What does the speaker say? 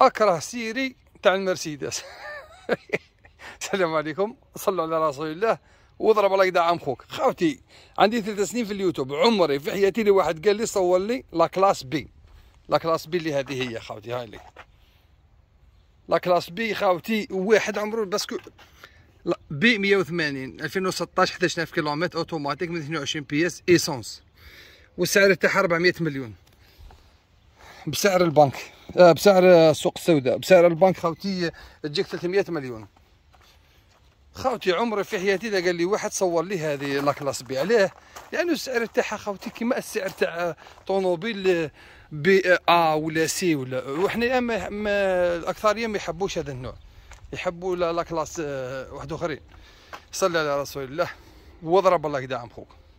اكره سيري تاع المرسيدس السلام عليكم صلوا على رسول الله واضرب الله يدعم خوك خاوتي عندي ثلاث سنين في اليوتيوب عمري في حياتي لي واحد قال لي صور لي لا كلاس بي لا كلاس بي اللي هذه هي خاوتي هاي لي لا كلاس بي خاوتي واحد عمره باسكو بي 180 2016 11000 كيلومتر اوتوماتيك من 22 بي اس ايسونس والسعر تاعها 400 مليون بسعر البنك آه، بسعر السوق السوداء بسعر البنك خاوتي تجيك 300 مليون خاوتي عمري في حياتي اذا قال لي واحد صور لي هذه لاكلاس بي علاه يعني السعر تاعها خاوتي كيما السعر تاع طوموبيل بي ا آه ولا سي ولا وحنا ما, ما الاكثريه ما يحبوش هذا النوع يحبوا لاكلاس آه، واحد اخرين صلى على رسول الله واضرب الله قدام خوك